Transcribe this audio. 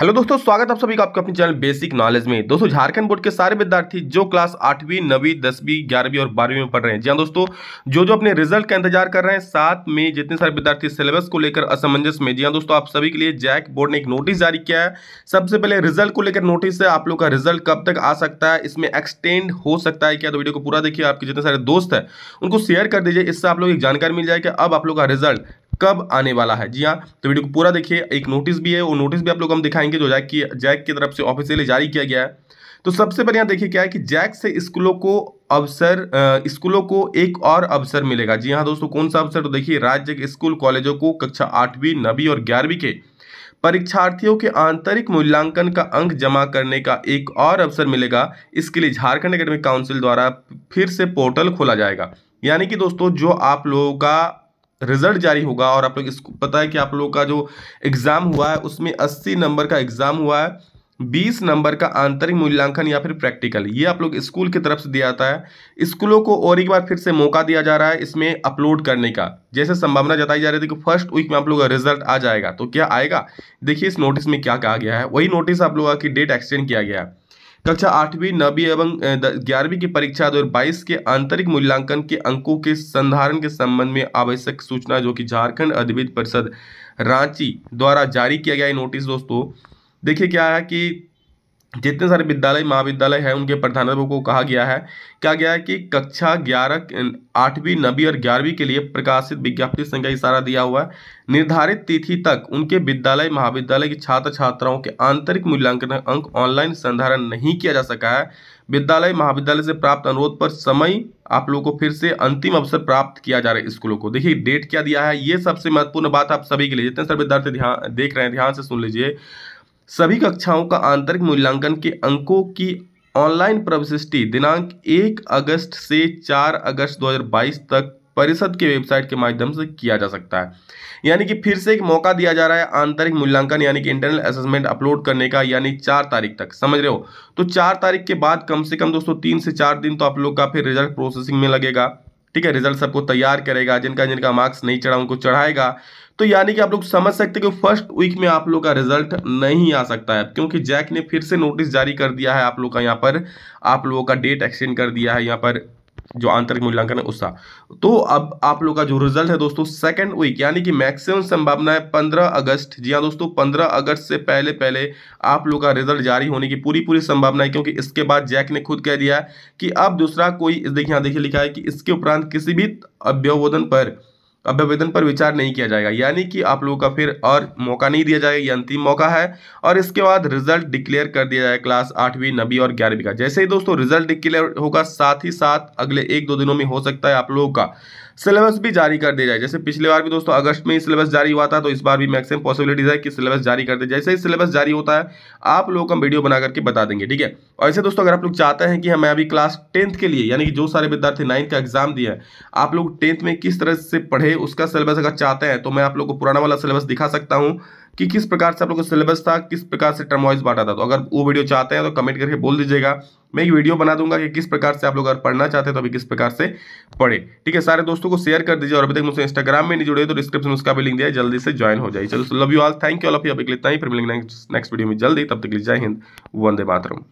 hello दोस्तों स्वागत आप सभी का आपके अपने चैनल बेसिक नॉलेज में दोस्तों झारखंड बोर्ड के सारे विद्यार्थी जो क्लास आठवीं नवीं दसवीं ग्यारहवीं और बारहवीं में पढ़ रहे हैं जी हाँ दोस्तों जो जो अपने रिजल्ट का इंतजार कर रहे हैं साथ में जितने सारे विद्यार्थी सिलेबस को लेकर असमंजस में जी हाँ दोस्तों आप सभी के लिए जैक बोर्ड ने एक नोटिस जारी किया है सबसे पहले रिजल्ट को लेकर नोटिस है आप लोग का रिजल्ट कब तक आ सकता है इसमें एक्सटेंड हो सकता है क्या तो वीडियो को पूरा देखिए आपके जितने सारे दोस्त है उनको शेयर कर दीजिए इससे आप लोग एक जानकारी मिल जाएगी अब आप लोग का रिजल्ट कब आने वाला है जी हाँ तो वीडियो को पूरा देखिए एक नोटिस भी है वो नोटिस भी आप लोग हम दिखाएंगे जो जैक की जैक की तरफ से ऑफिशियली जारी किया गया है तो सबसे पहले यहाँ देखिए क्या है कि जैक से स्कूलों को अवसर स्कूलों को एक और अवसर मिलेगा जी हाँ दोस्तों कौन सा अवसर तो देखिए राज्य के स्कूल कॉलेजों को कक्षा आठवीं नवीं और ग्यारहवीं के परीक्षार्थियों के आंतरिक मूल्यांकन का अंक जमा करने का एक और अवसर मिलेगा इसके लिए झारखंड एकेडमिक काउंसिल द्वारा फिर से पोर्टल खोला जाएगा यानी कि दोस्तों जो आप लोगों का रिजल्ट जारी होगा और आप लोग इसको पता है कि आप लोगों का जो एग्ज़ाम हुआ है उसमें अस्सी नंबर का एग्ज़ाम हुआ है बीस नंबर का आंतरिक मूल्यांकन या फिर प्रैक्टिकल ये आप लोग स्कूल की तरफ से दिया जाता है स्कूलों को और एक बार फिर से मौका दिया जा रहा है इसमें अपलोड करने का जैसे संभावना जताई जा रही थी कि फर्स्ट वीक में आप लोग का रिजल्ट आ जाएगा तो क्या आएगा देखिए इस नोटिस में क्या कहा गया है वही नोटिस आप लोगों की डेट एक्सटेंड किया गया है कक्षा आठवीं नवीं एवं ग्यारहवीं की परीक्षा हजार के आंतरिक मूल्यांकन के अंकों के संधारण के संबंध में आवश्यक सूचना जो कि झारखंड अधिविद परिषद रांची द्वारा जारी किया गया नोटिस दोस्तों देखिए क्या है कि जितने सारे विद्यालय महाविद्यालय हैं उनके प्रधानाध्यापकों को कहा गया है कहा गया है कि कक्षा ग्यारह आठवीं नवीं और ग्यारहवीं के लिए प्रकाशित विज्ञप्ति संख्या इशारा दिया हुआ है निर्धारित तिथि तक उनके विद्यालय महाविद्यालय के छात्र छात्राओं के आंतरिक मूल्यांकन अंक ऑनलाइन संधारण नहीं किया जा सका है विद्यालय महाविद्यालय से प्राप्त अनुरोध पर समय आप लोगों को फिर से अंतिम अवसर प्राप्त किया जा रहा है स्कूलों को देखिए डेट क्या दिया है ये सबसे महत्वपूर्ण बात आप सभी के लिए जितने सर विद्यार्थी ध्यान देख रहे हैं ध्यान से सुन लीजिए सभी कक्षाओं का आंतरिक मूल्यांकन के अंकों की ऑनलाइन प्रविष्टि दिनांक एक अगस्त से चार अगस्त 2022 तक परिषद के वेबसाइट के माध्यम से किया जा सकता है यानी कि फिर से एक मौका दिया जा रहा है आंतरिक मूल्यांकन यानी कि इंटरनल असेसमेंट अपलोड करने का यानी चार तारीख तक समझ रहे हो तो चार तारीख के बाद कम से कम दोस्तों तीन से चार दिन तो आप लोग का फिर रिजल्ट प्रोसेसिंग में लगेगा ठीक है रिजल्ट सबको तैयार करेगा जिनका जिनका मार्क्स नहीं चढ़ा उनको चढ़ाएगा तो यानी कि आप लोग समझ सकते हैं कि फर्स्ट वीक में आप लोग का रिजल्ट नहीं आ सकता है क्योंकि जैक ने फिर से नोटिस जारी कर दिया है आप लोग का यहाँ पर आप लोगों का डेट एक्सटेंड कर दिया है यहाँ पर जो आंतरिक मूल्यांकन है उसका तो अब आप लोग का जो रिजल्ट है दोस्तों सेकंड वीक यानी कि मैक्सिमम संभावना है पंद्रह अगस्त जी हाँ दोस्तों पंद्रह अगस्त से पहले पहले आप लोग का रिजल्ट जारी होने की पूरी पूरी संभावना है क्योंकि इसके बाद जैक ने खुद कह दिया कि अब दूसरा कोई देखिए यहाँ देखिए लिखा है कि इसके उपरांत किसी भी अभ्यवोधन पर अब आवेदन पर विचार नहीं किया जाएगा यानी कि आप लोगों का फिर और मौका नहीं दिया जाएगा ये अंतिम मौका है और इसके बाद रिजल्ट डिक्लेयर कर दिया जाएगा क्लास आठवीं नबी और ग्यारहवीं का जैसे ही दोस्तों रिजल्ट डिक्लेयर होगा साथ ही साथ अगले एक दो दिनों में हो सकता है आप लोगों का सिलेबस भी जारी कर दिया जाए जैसे पिछले बार भी दोस्तों अगस्त में ही सिलेबस जारी हुआ था तो इस बार भी मैक्सिमम पॉसिबिलिटीज है कि सिलेबस जारी कर दे जैसे ही सिलेबस जारी होता है आप लोगों का वीडियो बना करके बता देंगे ठीक है और ऐसे दोस्तों अगर आप लोग चाहते हैं कि हमें अभी क्लास टेंथ के लिए यानी कि जो सारे विद्यार्थी नाइन्थ का एग्जाम दिया है आप लोग टेंथ में किस तरह से पढ़े उसका सिलेबस अगर चाहते हैं तो मैं आप लोग को पुराना वाला सिलेबस दिखा सकता हूँ कि किस प्रकार से आप लोग का सिलेबस था किस प्रकार से टर्म वाइज बांटा था तो अगर वो वीडियो चाहते हैं तो कमेंट करके बोल दीजिएगा मैं एक वीडियो बना दूंगा कि किस प्रकार से आप लोग अगर पढ़ना चाहते हैं तो अभी किस प्रकार से पढ़े ठीक है सारे दोस्तों को शेयर कर दीजिए और अभी तक मुझसे इंस्टाग्राम में नहीं जुड़े तो डिस्क्रिप्शन में उसका भी लिंक दिया जल्दी से ज्वाइन हो जाए चलो love you all thank you all अभी अभी के लिए ही फिर मिलेंगे नेक्स्ट वीडियो में जल्दी तब तक ले जय हिंद वंदे मातरम